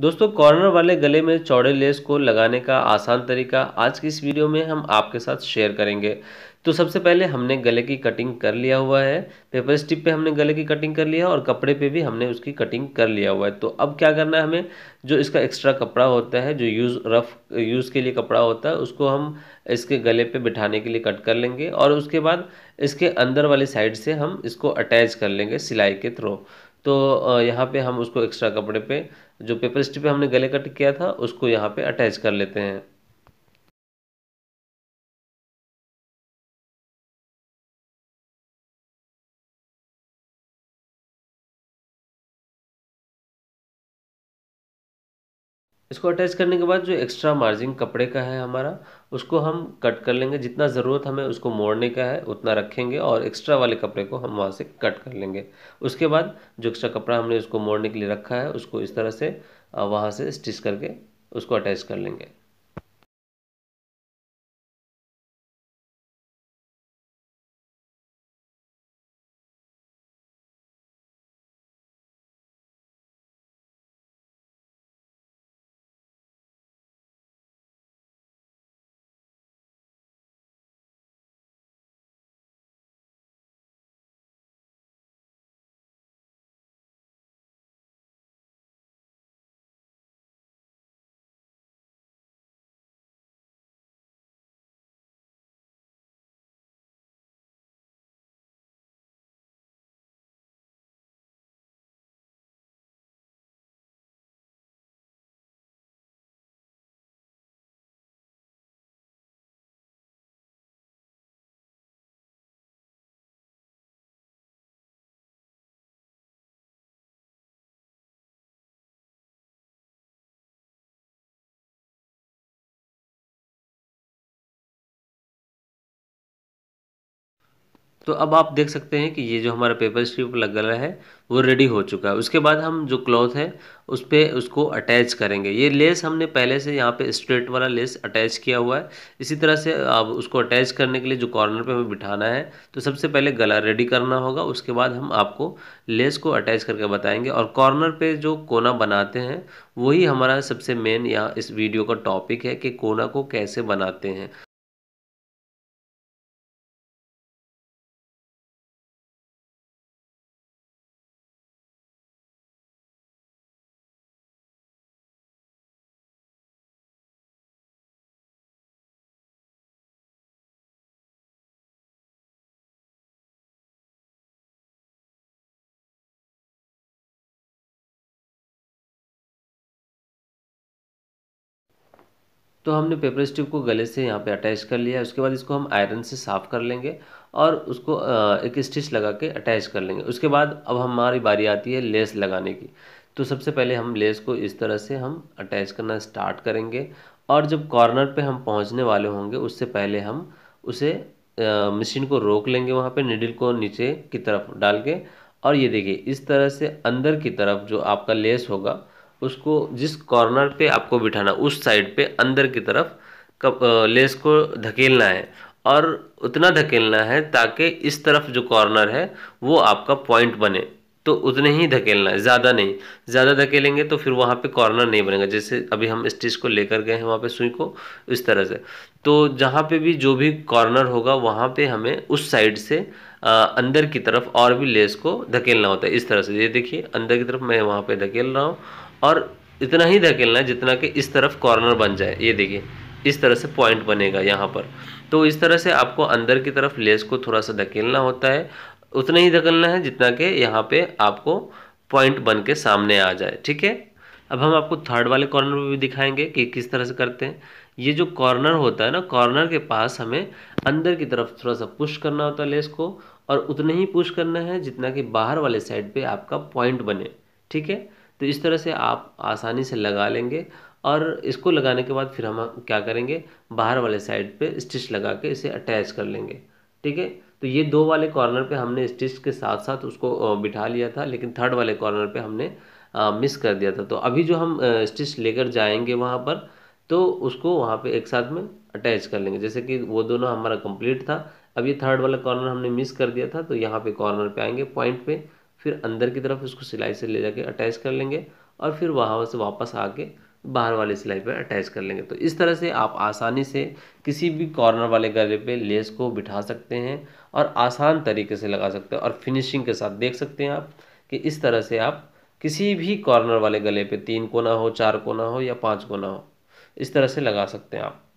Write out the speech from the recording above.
दोस्तों कॉर्नर वाले गले में चौड़े लेस को लगाने का आसान तरीका आज की इस वीडियो में हम आपके साथ शेयर करेंगे तो सबसे पहले हमने गले की कटिंग कर लिया हुआ है पेपर स्टिप पे हमने गले की कटिंग कर लिया और कपड़े पे भी हमने उसकी कटिंग कर लिया हुआ है तो अब क्या करना है हमें जो इसका एक्स्ट्रा कपड़ा होता है जो यूज़ रफ यूज़ के लिए कपड़ा होता है उसको हम इसके गले पे बिठाने के लिए कट कर लेंगे और उसके बाद इसके अंदर वाली साइड से हम इसको अटैच कर लेंगे सिलाई के थ्रू तो यहाँ पे हम उसको एक्स्ट्रा कपड़े पे जो पेपर स्टिच पे हमने गले कट किया था उसको यहाँ पे अटैच कर लेते हैं इसको अटैच करने के बाद जो एक्स्ट्रा मार्जिन कपड़े का है हमारा उसको हम कट कर लेंगे जितना ज़रूरत हमें उसको मोड़ने का है उतना रखेंगे और एक्स्ट्रा वाले कपड़े को हम वहाँ से कट कर लेंगे उसके बाद जो एक्स्ट्रा कपड़ा हमने उसको मोड़ने के लिए रखा है उसको इस तरह से वहाँ से स्टिच करके उसको अटैच कर लेंगे तो अब आप देख सकते हैं कि ये जो हमारा पेपर स्ट्रिप लग रहा है वो रेडी हो चुका है उसके बाद हम जो क्लॉथ है उस पर उसको अटैच करेंगे ये लेस हमने पहले से यहाँ पे स्ट्रेट वाला लेस अटैच किया हुआ है इसी तरह से आप उसको अटैच करने के लिए जो कॉर्नर पे हमें बिठाना है तो सबसे पहले गला रेडी करना होगा उसके बाद हम आपको लेस को अटैच करके बताएंगे और कॉर्नर पे जो कोना बनाते हैं वही हमारा सबसे मेन यहाँ इस वीडियो का टॉपिक है कि कोना को कैसे बनाते हैं तो हमने पेपर स्ट्रिप को गले से यहाँ पे अटैच कर लिया उसके बाद इसको हम आयरन से साफ़ कर लेंगे और उसको एक स्टिच लगा के अटैच कर लेंगे उसके बाद अब हमारी बारी आती है लेस लगाने की तो सबसे पहले हम लेस को इस तरह से हम अटैच करना स्टार्ट करेंगे और जब कॉर्नर पे हम पहुँचने वाले होंगे उससे पहले हम उसे मशीन को रोक लेंगे वहाँ पर निडिल को नीचे की तरफ डाल के और ये देखिए इस तरह से अंदर की तरफ जो आपका लेस होगा उसको जिस कॉर्नर पे आपको बिठाना उस साइड पे अंदर की तरफ कप लेस को धकेलना है और उतना धकेलना है ताकि इस तरफ जो कॉर्नर है वो आपका पॉइंट बने तो उतने ही धकेलना है ज़्यादा नहीं ज़्यादा धकेलेंगे तो फिर वहाँ पे कॉर्नर नहीं बनेगा जैसे अभी हम स्टिच को लेकर गए हैं वहाँ पे सुई को इस तरह से तो जहाँ पे भी जो भी कॉर्नर होगा वहाँ पे हमें उस साइड से आ, अंदर की तरफ और भी लेस को धकेलना होता है इस तरह से ये देखिए अंदर की तरफ मैं वहाँ पर धकेल रहा हूँ और इतना ही धकेलना है जितना कि इस तरफ कॉर्नर बन जाए ये देखिए इस तरह से पॉइंट बनेगा यहाँ पर तो इस तरह से आपको अंदर की तरफ लेस को थोड़ा सा धकेलना होता है उतना ही धकेलना है जितना कि यहाँ पे आपको पॉइंट बन के सामने आ जाए ठीक है अब हम आपको थर्ड वाले कॉर्नर पर भी दिखाएंगे कि किस तरह से करते हैं ये जो कॉर्नर होता है ना कॉर्नर के पास हमें अंदर की तरफ थोड़ा सा पुश करना होता है लेस को और उतना ही पुश करना है जितना कि बाहर वाले साइड पर आपका पॉइंट बने ठीक है तो इस तरह से आप आसानी से लगा लेंगे और इसको लगाने के बाद फिर हम क्या करेंगे बाहर वाले साइड पे स्टिच लगा के इसे अटैच कर लेंगे ठीक है तो ये दो वाले कॉर्नर पे हमने स्टिच के साथ साथ उसको बिठा लिया था लेकिन थर्ड वाले कॉर्नर पे हमने आ, मिस कर दिया था तो अभी जो हम स्टिच लेकर जाएंगे वहाँ पर तो उसको वहाँ पे एक साथ में अटैच कर लेंगे जैसे कि वो दोनों हमारा कंप्लीट था अब ये थर्ड वाला कॉर्नर हमने मिस कर दिया था तो यहाँ पे कॉर्नर पे आएंगे पॉइंट पे फिर अंदर की तरफ उसको सिलाई से ले जाके अटैच कर लेंगे और फिर वहाँ से वापस आके बाहर वाले सिलाई पर अटैच कर लेंगे तो इस तरह से आप आसानी से किसी भी कॉर्नर वाले गले पे लेस को बिठा सकते हैं और आसान तरीके से लगा सकते हैं और फिनिशिंग के साथ देख सकते हैं आप कि इस तरह से आप किसी भी कॉर्नर वाले गले पे तीन कोना हो चार कोना हो या पाँच कोना हो इस तरह से लगा सकते हैं आप